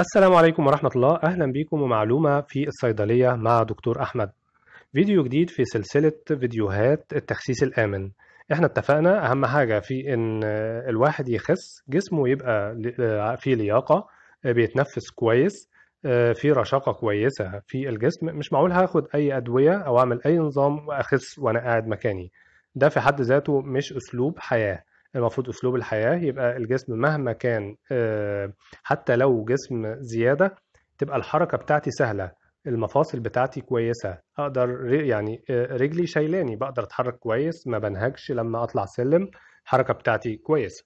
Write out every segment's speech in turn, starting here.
السلام عليكم ورحمة الله أهلا بكم ومعلومة في الصيدلية مع دكتور أحمد فيديو جديد في سلسلة فيديوهات التخسيس الآمن احنا اتفقنا أهم حاجة في إن الواحد يخس جسمه يبقى آه، فيه لياقة آه، بيتنفس كويس آه، في رشاقة كويسة في الجسم مش معقول هاخد أي أدوية أو أعمل أي نظام وأخس وأنا قاعد مكاني ده في حد ذاته مش أسلوب حياة المفروض اسلوب الحياه يبقى الجسم مهما كان آه، حتى لو جسم زياده تبقى الحركه بتاعتي سهله المفاصل بتاعتي كويسه اقدر يعني آه، رجلي شايلاني بقدر اتحرك كويس ما بنهجش لما اطلع سلم الحركه بتاعتي كويسه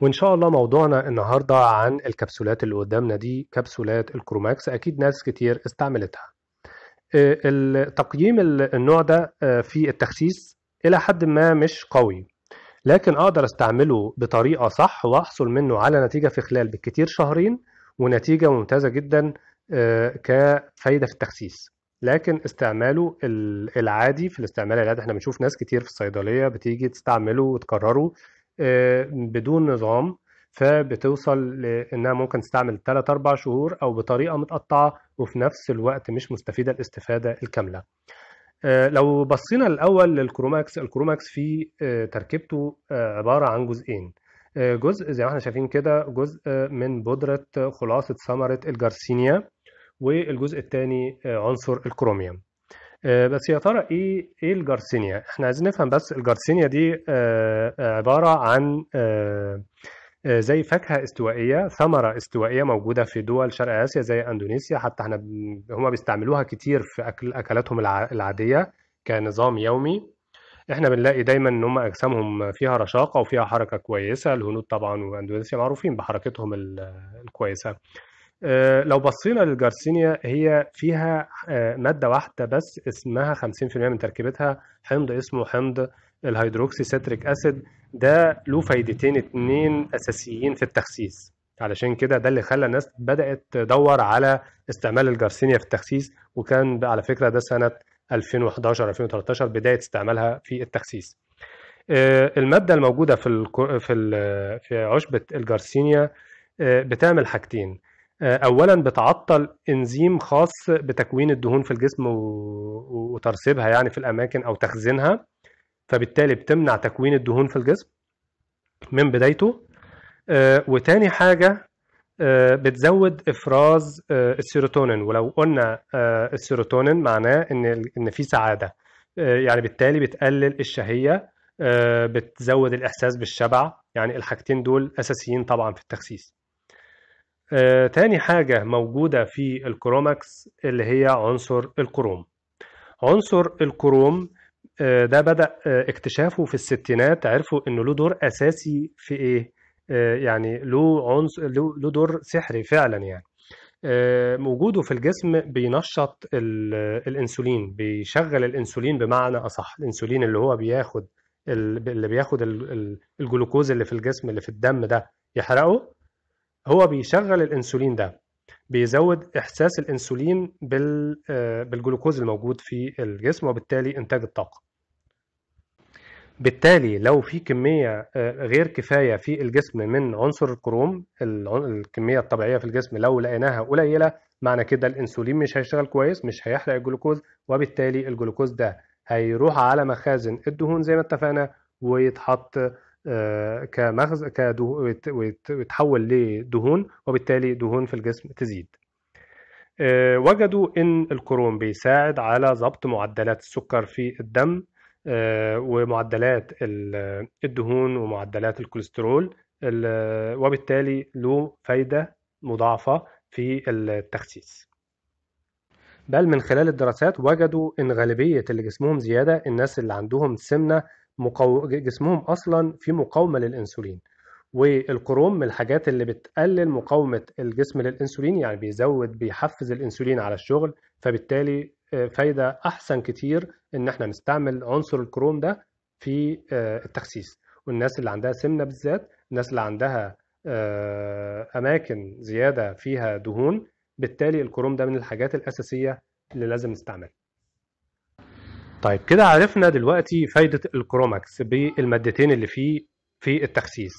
وان شاء الله موضوعنا النهارده عن الكبسولات اللي قدامنا دي كبسولات الكروماكس اكيد ناس كتير استعملتها آه، تقييم النوع ده في التخسيس الى حد ما مش قوي لكن اقدر استعمله بطريقه صح واحصل منه على نتيجه في خلال بالكتير شهرين ونتيجه ممتازه جدا آه، كفايده في التخسيس لكن استعماله العادي في الاستعمال العادي احنا بنشوف ناس كتير في الصيدليه بتيجي تستعمله وتكرره آه، بدون نظام فبتوصل لانها ممكن تستعمل 3 4 شهور او بطريقه متقطعه وفي نفس الوقت مش مستفيده الاستفاده الكامله آه، لو بصينا الاول للكروماكس الكروماكس في آه، تركيبته آه، عباره عن جزئين جزء زي ما احنا شايفين كده جزء من بودره خلاصه ثمره الجارسينيا والجزء الثاني عنصر الكروميوم بس يا ترى ايه ايه الجارسينيا احنا عايزين نفهم بس الجارسينيا دي عباره عن زي فاكهه استوائيه ثمره استوائيه موجوده في دول شرق اسيا زي اندونيسيا حتى احنا هم بيستعملوها كتير في اكل اكلاتهم العاديه كنظام يومي احنا بنلاقي دايما ان هم اجسامهم فيها رشاقه وفيها حركه كويسه الهنود طبعا واندونيسيا معروفين بحركتهم الكويسه آه، لو بصينا للجارسينيا هي فيها آه، مادة واحدة بس اسمها 50% من تركيبتها حمض اسمه حمض الهيدروكسي سيتريك اسيد ده له فايدتين اتنين اساسيين في التخسيس علشان كده ده اللي خلى الناس بدات تدور على استعمال الجارسينيا في التخسيس وكان على فكره ده سنه 2011 2013 بدايه استعمالها في التخسيس آه، الماده الموجوده في في في عشبه الجارسينيا آه، بتعمل حاجتين آه، اولا بتعطل انزيم خاص بتكوين الدهون في الجسم وترسيبها يعني في الاماكن او تخزينها فبالتالي بتمنع تكوين الدهون في الجسم من بدايته آه، وتاني حاجة آه، بتزود افراز آه، السيروتونين ولو قلنا السيروتونين معناه ان ان في سعاده يعني بالتالي بتقلل الشهيه بتزود الاحساس بالشبع يعني الحاجتين دول اساسيين طبعا في التخسيس تاني حاجة موجودة في الكروماكس اللي هي عنصر الكروم عنصر الكروم آه، ده بدأ آه، اكتشافه في الستينات عرفوا انه له دور اساسي في ايه آه، يعني له عنصر له دور سحري فعلا يعني وجوده في الجسم بينشط الانسولين بيشغل الانسولين بمعنى اصح الانسولين اللي هو بياخد اللي بياخد الجلوكوز اللي في الجسم اللي في الدم ده يحرقه هو بيشغل الانسولين ده بيزود احساس الانسولين بالجلوكوز الموجود في الجسم وبالتالي انتاج الطاقه بالتالي لو في كميه آه، غير كفايه في الجسم من عنصر الكروم الكميه الطبيعيه في الجسم لو لقيناها قليله معنى كده الانسولين مش هيشتغل كويس مش هيحرق الجلوكوز وبالتالي الجلوكوز ده هيروح على مخازن الدهون زي ما اتفقنا ويتحط آه، كمخز ويتحول لدهون وبالتالي دهون في الجسم تزيد آه، وجدوا ان الكروم بيساعد على ضبط معدلات السكر في الدم آه، ومعدلات الدهون ومعدلات الكوليسترول وبالتالي له فايدة مضاعفة في التخسيس بل من خلال الدراسات وجدوا ان غالبيه اللي جسمهم زياده الناس اللي عندهم سمنه مقو... جسمهم اصلا في مقاومه للانسولين والقروم من الحاجات اللي بتقلل مقاومه الجسم للانسولين يعني بيزود بيحفز الانسولين على الشغل فبالتالي آه، فايده احسن كتير ان احنا نستعمل عنصر الكروم ده في آه، التخسيس والناس اللي عندها سمنه بالذات الناس اللي عندها آه، اماكن زياده فيها دهون بالتالي الكروم ده من الحاجات الاساسيه اللي لازم نستعملها طيب كده عرفنا دلوقتي فايده الكروماكس بالمادتين اللي فيه في التخسيس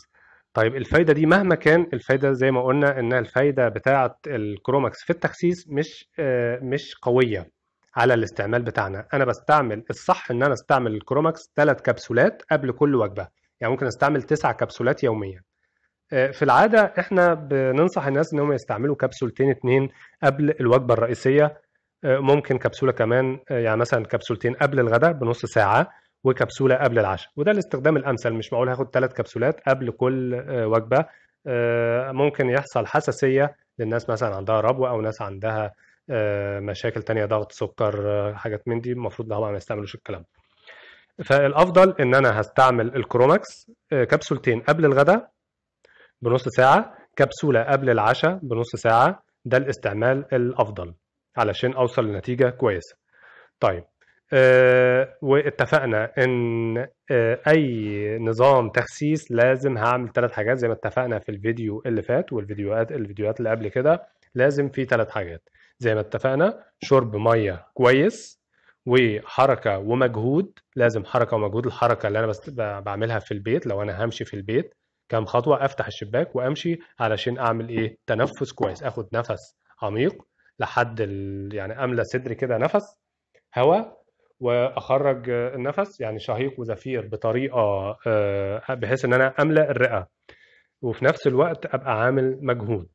طيب الفايده دي مهما كان الفايده زي ما قلنا ان الفايده بتاعه الكروماكس في التخسيس مش آه، مش قويه على الاستعمال بتاعنا انا بستعمل الصح ان انا استعمل الكروماكس ثلاث كبسولات قبل كل وجبه يعني ممكن استعمل تسع كبسولات يوميا آه، في العاده احنا بننصح الناس انهم يستعملوا كبسولتين اتنين قبل الوجبه الرئيسيه آه، ممكن كبسوله كمان آه، يعني مثلا كبسولتين قبل الغداء بنص ساعه وكبسوله قبل العشاء وده الاستخدام الامثل مش معقول هاخد ثلاث كبسولات قبل كل وجبه ممكن يحصل حساسيه للناس مثلا عندها ربو او ناس عندها آه، مشاكل تانية ضغط سكر آه، حاجات من دي المفروض طبعا ما يستعملوش الكلام فالافضل ان انا هستعمل الكروماكس آه، كبسولتين قبل الغداء بنص ساعه كبسوله قبل العشاء بنص ساعه ده الاستعمال الافضل علشان اوصل لنتيجه كويسه طيب أه واتفقنا ان أه اي نظام تخسيس لازم هعمل ثلاث حاجات زي ما اتفقنا في الفيديو اللي فات والفيديوهات الفيديوهات اللي قبل كده لازم في ثلاث حاجات زي ما اتفقنا شرب ميه كويس وحركه ومجهود لازم حركه ومجهود الحركه اللي انا بس بعملها في البيت لو انا همشي في البيت كام خطوه افتح الشباك وامشي علشان اعمل ايه تنفس كويس اخد نفس عميق لحد ال... يعني املى صدري كده نفس هواء واخرج النفس يعني شهيق وزفير بطريقه آه، بحيث ان انا املى الرئه وفي نفس الوقت ابقى عامل مجهود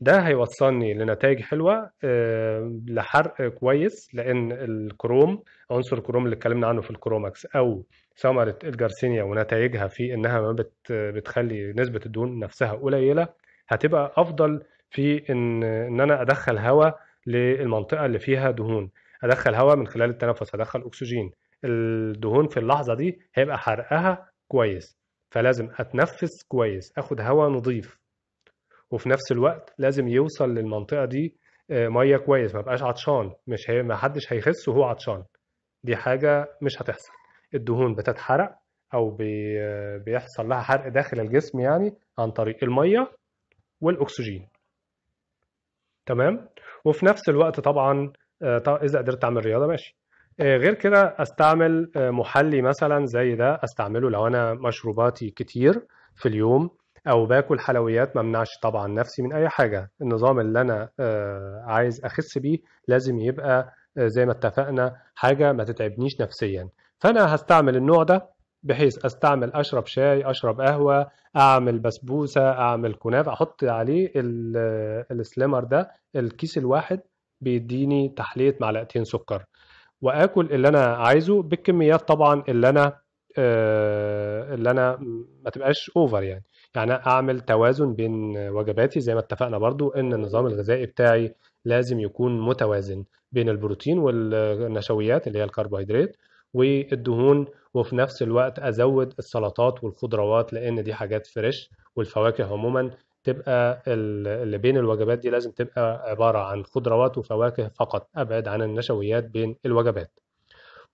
ده هيوصلني لنتائج حلوه آه، لحرق كويس لان الكروم عنصر الكروم اللي اتكلمنا عنه في الكروماكس او ثمره الجارسينيا ونتائجها في انها ما بتخلي نسبه الدهون نفسها قليله هتبقى افضل في ان ان انا ادخل هواء للمنطقه اللي فيها دهون ادخل هواء من خلال التنفس ادخل اكسجين الدهون في اللحظه دي هيبقى حرقها كويس فلازم اتنفس كويس اخد هواء نظيف وفي نفس الوقت لازم يوصل للمنطقه دي آه، ميه كويس ما بقاش عطشان مش هي ما حدش هيخس وهو عطشان دي حاجه مش هتحصل الدهون بتتحرق او بي آه، بيحصل لها حرق داخل الجسم يعني عن طريق الميه والاكسجين تمام وفي نفس الوقت طبعا آه، اذا قدرت اعمل رياضه ماشي غير كده استعمل محلي مثلا زي ده استعمله لو انا مشروباتي كتير في اليوم او باكل حلويات ما منعش طبعا نفسي من اي حاجه النظام اللي انا آه، عايز اخس بيه لازم يبقى آه، زي ما اتفقنا حاجه ما تتعبنيش نفسيا فانا هستعمل النوع ده بحيث استعمل اشرب شاي اشرب قهوه اعمل بسبوسه اعمل كنافه احط عليه آه، السليمر ده الكيس الواحد بيديني تحليه معلقتين سكر واكل اللي انا عايزه بالكميات طبعا اللي انا اللي انا ما تبقاش اوفر يعني يعني اعمل توازن بين وجباتي زي ما اتفقنا برضو ان النظام الغذائي بتاعي لازم يكون متوازن بين البروتين والنشويات اللي هي الكربوهيدرات والدهون وفي نفس الوقت ازود السلطات والخضروات لان دي حاجات فريش والفواكه عموما تبقى اللي بين الوجبات دي لازم تبقى عبارة عن خضروات وفواكه فقط أبعد عن النشويات بين الوجبات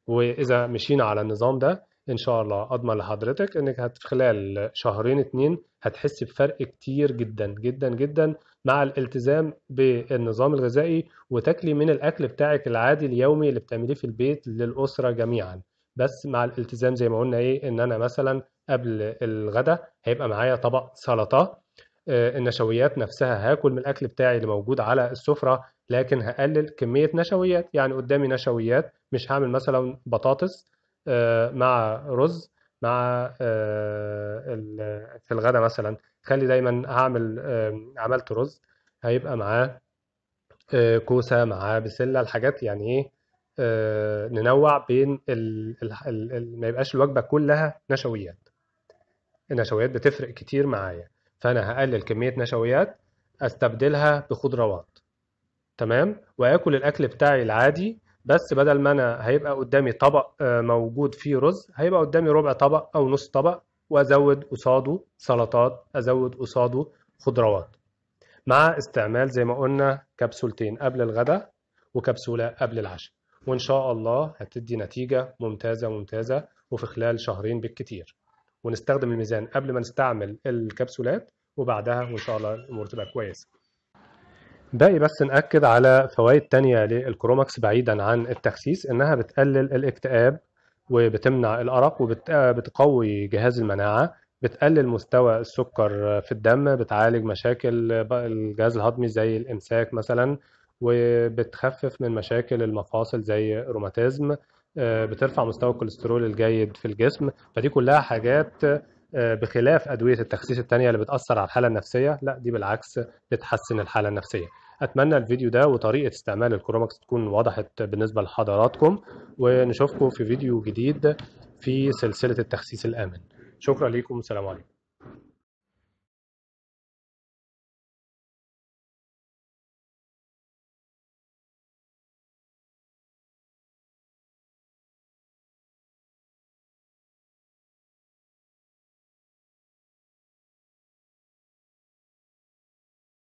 وإذا مشينا على النظام ده ان شاء الله اضمن لحضرتك انك هت خلال شهرين اتنين هتحس بفرق كتير جدا جدا جدا مع الالتزام بالنظام الغذائي وتاكلي من الاكل بتاعك العادي اليومي اللي بتعمليه في البيت للاسره جميعا بس مع الالتزام زي ما قلنا ايه ان انا مثلا قبل الغداء هيبقى معايا طبق سلطه آه، النشويات نفسها هاكل من الاكل بتاعي اللي موجود على السفره لكن هقلل كميه نشويات يعني قدامي نشويات مش هعمل مثلا بطاطس آه، مع رز مع آه، في الغدا مثلا خلي دايما هعمل عملت رز هيبقى معاه آه، كوسه معاه بسله الحاجات يعني ايه ننوع بين ما يبقاش الوجبه كلها نشويات النشويات بتفرق كتير معايا فانا هقلل كميه نشويات استبدلها بخضروات تمام واكل الاكل بتاعي العادي بس بدل ما انا هيبقى قدامي طبق آه، موجود فيه رز هيبقى قدامي ربع طبق او نص طبق وازود قصاده سلطات ازود قصاده خضروات مع استعمال زي ما قلنا كبسولتين قبل الغداء وكبسوله قبل العشاء وان شاء الله هتدي نتيجه ممتازه ممتازه وفي خلال شهرين بالكتير ونستخدم الميزان قبل ما نستعمل الكبسولات وبعدها وان شاء الله الامور تبقى كويسه باقي بس نأكد على فوائد تانية للكروماكس بعيدا عن التخسيس إنها بتقلل الاكتئاب وبتمنع الأرق وبتقوي جهاز المناعة بتقلل مستوى السكر في الدم بتعالج مشاكل الجهاز الهضمي زي الإمساك مثلا وبتخفف من مشاكل المفاصل زي الروماتيزم آه، بترفع مستوى الكوليسترول الجيد في الجسم فدي كلها حاجات آه، بخلاف ادويه التخسيس الثانيه اللي بتاثر على الحاله النفسيه لا دي بالعكس بتحسن الحاله النفسيه اتمنى الفيديو ده وطريقه استعمال الكروماكس تكون وضحت بالنسبه لحضراتكم ونشوفكم في فيديو جديد في سلسله التخسيس الامن شكرا لكم والسلام عليكم